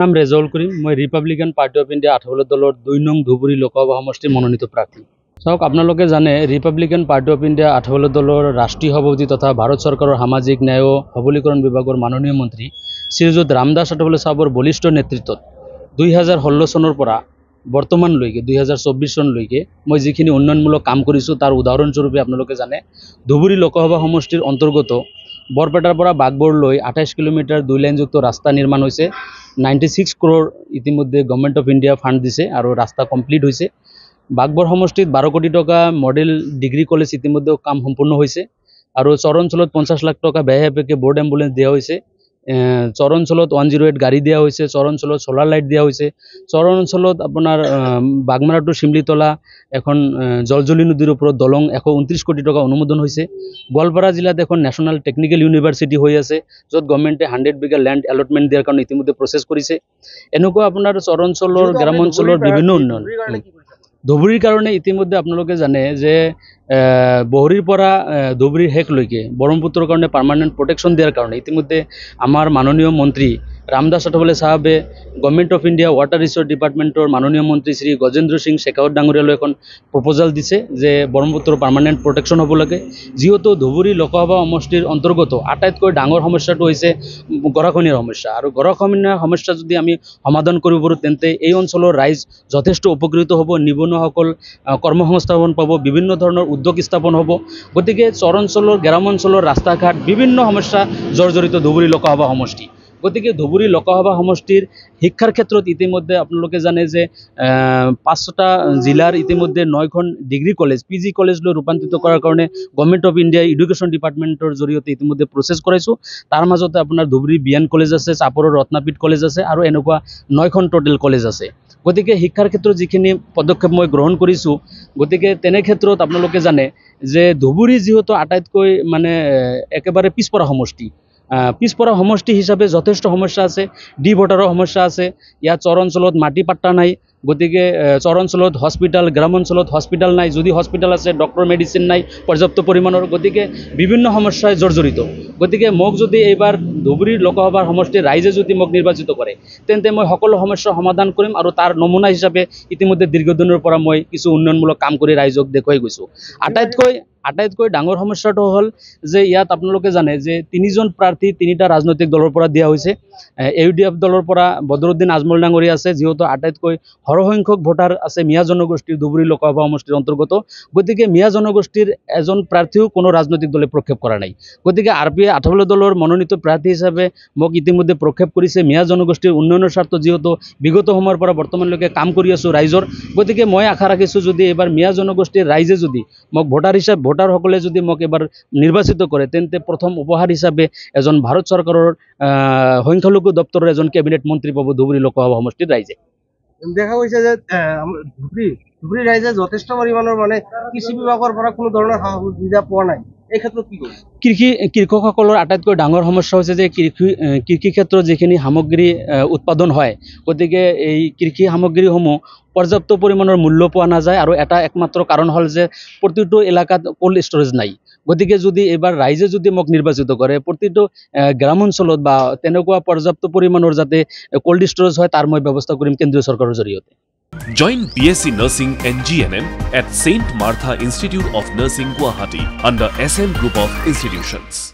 নাম রেজল করি মই রিপাব্লিকান পার্টি অফ ইন্ডিয়া আঠবলত দলের দুই নং ধুবুরী লোকসভা সমষ্টির মনোনীত প্রার্থী চাওক আপনাদের জানে রিপাব্লিকান পার্টি অফ ইন্ডিয়া আঠবলত দলের রাষ্ট্রীয় সভাপতি তথা ভারত সরকারের সামাজিক ন্যায় ও সবলীকরণ বিভাগের মাননীয় মন্ত্রী শ্রীযুত রামদাস আঠবলে সাহাবর বলিষ্ঠ নেতৃত্ব দুই হাজার ষোলো সনেরপর বর্তমান লৈকে দুই হাজার চব্বিশ চনলকে মই যিখিনি উন্নয়নমূলক কাম করেছো তার উদাহরণস্বরূপে আপনাদের জানে ধুবুরী লোকসভা সমষ্টির অন্তর্গত বৰপেটাৰ পৰা বাঘবৰলৈ আঠাইছ কিলোমিটাৰ দুই লাইনযুক্ত ৰাস্তা নিৰ্মাণ হৈছে নাইণ্টি ছিক্স ক্ৰ'ৰ ইতিমধ্যে গভমেণ্ট অফ ইণ্ডিয়া ফাণ্ড দিছে আৰু ৰাস্তা কমপ্লিট হৈছে বাঘবৰ সমষ্টিত বাৰ কোটি টকা মডেল ডিগ্ৰী কলেজ ইতিমধ্যে কাম সম্পূৰ্ণ হৈছে আৰু চৰ অঞ্চলত পঞ্চাছ লাখ টকা বেহে বেকে বৰ্ড এম্বুলেঞ্চ দিয়া হৈছে চৰ অঞ্চলত ওৱান জিৰ' এইট গাড়ী দিয়া হৈছে চৰ অঞ্চলত চ'লাৰ লাইট দিয়া হৈছে চৰ অঞ্চলত আপোনাৰ টু শিমলিতলা এখন জলজলি নদীৰ ওপৰত দলং এশ ঊনত্ৰিছ কোটি টকা অনুমোদন হৈছে গোৱালপাৰা জিলাত এখন নেশ্যনেল টেকনিকেল ইউনিভাৰ্চিটি হৈ আছে য'ত গভমেণ্টে হাণ্ড্ৰেড বিঘা লেণ্ড এলটমেণ্ট দিয়াৰ কাৰণে ইতিমধ্যে প্ৰচেছ কৰিছে এনেকুৱা আপোনাৰ চৰ অঞ্চলৰ গ্ৰাম অঞ্চলৰ বিভিন্ন উন্নয়ন ধুবুৰীৰ কাৰণে ইতিমধ্যে আপোনালোকে জানে যে বহৰীৰ পৰা ধুবুৰীৰ শেষলৈকে ব্ৰহ্মপুত্ৰৰ কাৰণে পাৰ্মানেন্ট প্ৰটেকশ্যন দিয়াৰ কাৰণে ইতিমধ্যে আমাৰ মাননীয় মন্ত্ৰী রামদাস আঠবলে সাহাবে Government of India water resource ডিপার্টমেন্টর মাননীয় মন্ত্রী শ্রী গজেন্দ্র সিং শেখাওয়াত ডাঙৰীয়ালৈ এখন প্ৰপ'জাল দিছে যে ব্ৰহ্মপুত্ৰ পাৰ্মানেণ্ট প্ৰটেকশ্যন হ'ব লাগে যিহেতু ধুবুৰী লোকসভা সমষ্টিৰ অন্তৰ্গত আটাইতকৈ ডাঙৰ সমস্যাটো হৈছে গৰাখহনীয়াৰ সমস্যা আৰু গৰাখহনীয়াৰ সমস্যা যদি আমি সমাধান কৰিব পাৰোঁ তেন্তে এই অঞ্চলৰ ৰাইজ যথেষ্ট উপকৃত হ'ব নিবনুৱাসকল কৰ্মসংস্থাপন পাব বিভিন্ন ধৰণৰ উদ্যোগ স্থাপন হ'ব গতিকে চৰ অঞ্চলৰ গ্ৰাম অঞ্চলৰ ৰাস্তা ঘাট বিভিন্ন সমস্যা জৰ্জৰিত ধুবুৰী লোকসভা সমষ্টি গতিকে ধুবুৰী লোকসভা সমষ্টিৰ শিক্ষাৰ ক্ষেত্ৰত ইতিমধ্যে আপোনালোকে জানে যে পাঁচটা জিলাৰ ইতিমধ্যে নয়খন ডিগ্ৰী কলেজ পি জি কলেজলৈ ৰূপান্তৰিত কৰাৰ কাৰণে গভৰ্ণমেণ্ট অফ ইণ্ডিয়াই এডুকেশ্যন ডিপাৰ্টমেণ্টৰ জৰিয়তে ইতিমধ্যে প্ৰচেছ কৰাইছোঁ তাৰ মাজতে আপোনাৰ ধুবুৰী বিয়ান কলেজ আছে চাপৰৰ ৰত্নাপীঠ কলেজ আছে আৰু এনেকুৱা নয়খন ট'টেল কলেজ আছে গতিকে শিক্ষাৰ ক্ষেত্ৰত যিখিনি পদক্ষেপ মই গ্ৰহণ কৰিছোঁ গতিকে তেনে ক্ষেত্ৰত আপোনালোকে জানে যে ধুবুৰী যিহেতু আটাইতকৈ মানে একেবাৰে পিছপৰা সমষ্টি পিছপৰা সমষ্টি হিচাপে যথেষ্ট সমস্যা আছে ডি বৰ্ডাৰৰ সমস্যা আছে ইয়াত চৰ অঞ্চলত মাটি পাট্টা নাই গতিকে চৰ অঞ্চলত হস্পিটেল গ্ৰাম অঞ্চলত হস্পিটেল নাই যদি হস্পিটেল আছে ডক্টৰ মেডিচিন নাই পৰ্যাপ্ত পৰিমাণৰ গতিকে বিভিন্ন সমস্যাই জৰ্জৰিত গতিকে মোক যদি এইবাৰ ধুবুৰী লোকসভাৰ সমষ্টিৰ ৰাইজে যদি মোক নিৰ্বাচিত কৰে তেন্তে মই সকলো সমস্যা সমাধান কৰিম আৰু তাৰ নমুনা হিচাপে ইতিমধ্যে দীৰ্ঘদিনৰ পৰা মই কিছু উন্নয়নমূলক কাম কৰি ৰাইজক দেখুৱাই গৈছোঁ আটাইতকৈ আটাইতকৈ ডাঙৰ সমস্যাটো হ'ল যে ইয়াত আপোনালোকে জানে যে তিনিজন প্ৰাৰ্থী তিনিটা ৰাজনৈতিক দলৰ পৰা দিয়া হৈছে ইউ ডি এফ দলৰ পৰা আজমল ডাঙৰীয়া আছে যিহেতু আটাইতকৈ সৰহসংখ্যক ভোটাৰ আছে মিয়া জনগোষ্ঠীৰ ধুবুৰী লোকসভা সমষ্টিৰ অন্তৰ্গত গতিকে মিয়া জনগোষ্ঠীৰ এজন প্ৰাৰ্থীও কোনো ৰাজনৈতিক দলে প্ৰক্ষেপ কৰা নাই গতিকে আৰ পি আই আঠাবলৈ দলৰ মনোনীত প্ৰাৰ্থী হিচাপে মোক ইতিমধ্যে প্ৰক্ষেপ কৰিছে মিয়া জনগোষ্ঠীৰ উন্নয়নৰ স্বাৰ্থত যিহেতু বিগত সময়ৰ পৰা বৰ্তমানলৈকে কাম কৰি আছো ৰাইজৰ গতিকে মই আশা ৰাখিছোঁ যদি এইবাৰ মিয়া জনগোষ্ঠীৰ ৰাইজে যদি মোক ভোটাৰ হিচাপে ভোটারসকলে যদি মোক এবার নির্বাচিত করে তেনতে প্রথম উপহার হিসাবে এজন ভারত সরকারের সংখ্যালঘু দপ্তরের এজন কেবিনেট মন্ত্রী পাব ধুবরী লোকসভা সমষ্টির রাইজে দেখা গেছে যে ধুবরী ধুবরী রাইজে যথেষ্ট পরিমাণের মানে কৃষি বিভাগের কোনো ধরনের সা সুবিধা পাওয়া নাই কৃষি কৃষকসকলৰ আটাইতকৈ ডাঙৰ সমস্যা হৈছে যে কৃষি কৃষি ক্ষেত্ৰত যিখিনি সামগ্ৰী উৎপাদন হয় গতিকে এই কৃষি সামগ্ৰীসমূহ পৰ্যাপ্ত পৰিমাণৰ মূল্য পোৱা নাযায় আৰু এটা একমাত্ৰ কাৰণ হ'ল যে প্ৰতিটো এলেকাত কল্ড ষ্ট'ৰেজ নাই গতিকে যদি এইবাৰ ৰাইজে যদি মোক নিৰ্বাচিত কৰে প্ৰতিটো গ্ৰামাঞ্চলত বা তেনেকুৱা পৰ্যাপ্ত পৰিমাণৰ যাতে কল্ড ষ্ট'ৰেজ হয় তাৰ মই ব্যৱস্থা কৰিম কেন্দ্ৰীয় চৰকাৰৰ জৰিয়তে Join BSc Nursing and GNM at St. Martha Institute of Nursing Guwahati under SM Group of Institutions.